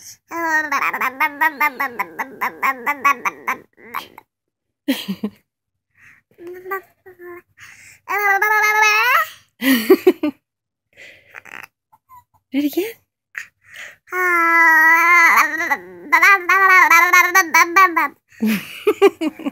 Do it again.